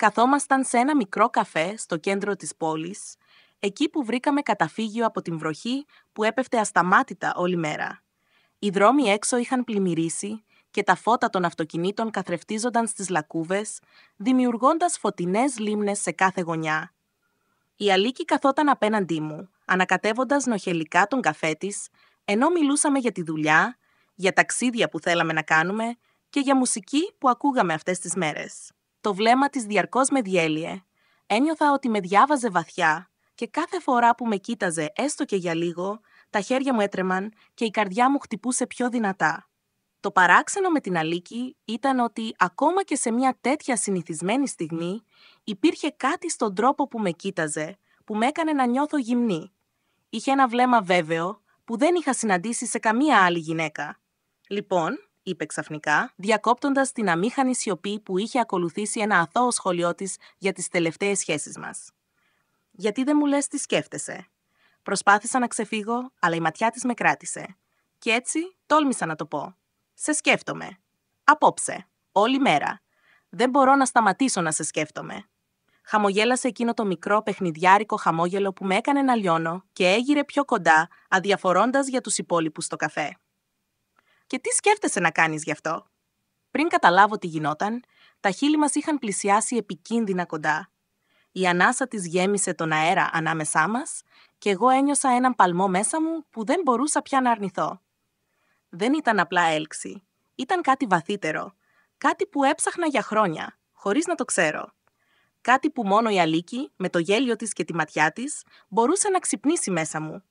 καθόμασταν σε ένα μικρό καφέ στο κέντρο της πόλης, εκεί που βρήκαμε καταφύγιο από την βροχή που έπεφτε ασταμάτητα όλη μέρα. Οι δρόμοι έξω είχαν πλημμυρίσει και τα φώτα των αυτοκινήτων καθρεφτίζονταν στις λακκούβες, δημιουργώντας φωτεινές λίμνες σε κάθε γωνιά. Η Αλίκη καθόταν απέναντί μου, ανακατεύοντας νοχελικά τον καφέ της, ενώ μιλούσαμε για τη δουλειά, για ταξίδια που θέλαμε να κάνουμε και για μουσική που ακούγαμε αυτές τις μέρες. Το βλέμμα της διαρκώς με διέλυε. Ένιωθα ότι με διάβαζε βαθιά και κάθε φορά που με κοίταζε έστω και για λίγο, τα χέρια μου έτρεμαν και η καρδιά μου χτυπούσε πιο δυνατά. Το παράξενο με την Αλίκη ήταν ότι ακόμα και σε μια τέτοια συνηθισμένη στιγμή υπήρχε κάτι στον τρόπο που με κοίταζε που με έκανε να νιώθω γυμνή. Είχε ένα βλέμμα βέβαιο που δεν είχα συναντήσει σε καμία άλλη γυναίκα. Λοιπόν, είπε ξαφνικά, διακόπτοντας την αμήχανη σιωπή που είχε ακολουθήσει ένα αθώο σχολείο της για τις τελευταίες σχέσεις μας. Γιατί δεν μου λες τι σκέφτεσαι. Προσπάθησα να ξεφύγω, αλλά η ματιά της με κράτησε. Και έτσι τόλμησα να το πω. Σε σκέφτομαι. Απόψε. Όλη μέρα. Δεν μπορώ να σταματήσω να σε σκέφτομαι. Χαμογέλασε εκείνο το μικρό παιχνιδιάρικο χαμόγελο που με έκανε να λιώνω και έγειρε πιο κοντά, αδιαφορώντας για τους υπόλοιπους στο καφέ. Και τι σκέφτεσαι να κάνεις γι' αυτό. Πριν καταλάβω τι γινόταν, τα χείλη μας είχαν πλησιάσει επικίνδυνα κοντά. Η ανάσα της γέμισε τον αέρα ανάμεσά μας και εγώ ένιωσα έναν παλμό μέσα μου που δεν μπορούσα πια να αρνηθώ. Δεν ήταν απλά έλξη. Ήταν κάτι βαθύτερο. Κάτι που έψαχνα για χρόνια, χωρίς να το ξέρω. Κάτι που μόνο η Αλίκη, με το γέλιο της και τη ματιά της, μπορούσε να ξυπνήσει μέσα μου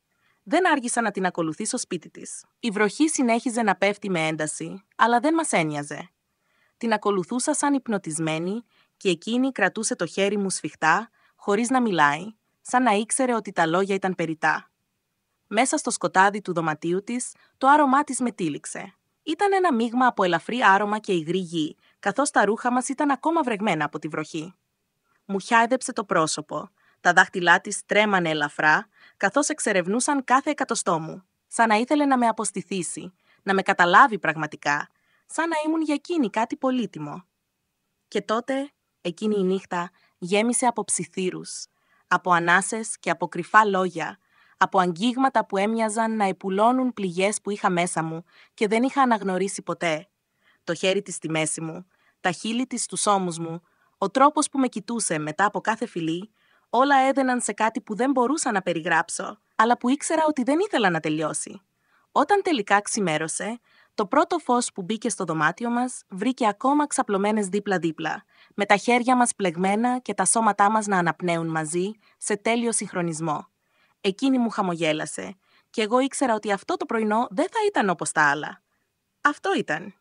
δεν άργησα να την ακολουθήσω σπίτι της. Η βροχή συνέχιζε να πέφτει με ένταση, αλλά δεν μας ένοιαζε. Την ακολουθούσα σαν υπνοτισμένη και εκείνη κρατούσε το χέρι μου σφιχτά, χωρίς να μιλάει, σαν να ήξερε ότι τα λόγια ήταν περιτά. Μέσα στο σκοτάδι του δωματίου της, το άρωμά της μετήληξε. Ήταν ένα μείγμα από ελαφρύ άρωμα και υγρή γη, καθώς τα ρούχα μας ήταν ακόμα βρεγμένα από τη βροχή. Μου χάιδεψε το πρόσωπο, τα δάχτυλά της τρέμανε ελαφρά, καθώς εξερευνούσαν κάθε εκατοστό μου, σαν να ήθελε να με αποστηθήσει, να με καταλάβει πραγματικά, σαν να ήμουν για εκείνη κάτι πολύτιμο. Και τότε, εκείνη η νύχτα γέμισε από ψιθύρους, από ανάσες και από κρυφά λόγια, από αγγίγματα που έμοιαζαν να επουλώνουν πληγές που είχα μέσα μου και δεν είχα αναγνωρίσει ποτέ. Το χέρι της στη μέση μου, τα χείλη της στους ώμους μου, ο τρόπος που με κοιτούσε μετά από κάθε φιλή Όλα έδαιναν σε κάτι που δεν μπορούσα να περιγράψω, αλλά που ήξερα ότι δεν ήθελα να τελειώσει. Όταν τελικά ξημέρωσε, το πρώτο φως που μπήκε στο δωμάτιο μας βρήκε ακόμα ξαπλωμένες δίπλα-δίπλα, με τα χέρια μας πλεγμένα και τα σώματά μας να αναπνέουν μαζί, σε τέλειο συγχρονισμό. Εκείνη μου χαμογέλασε και εγώ ήξερα ότι αυτό το πρωινό δεν θα ήταν όπως τα άλλα. Αυτό ήταν.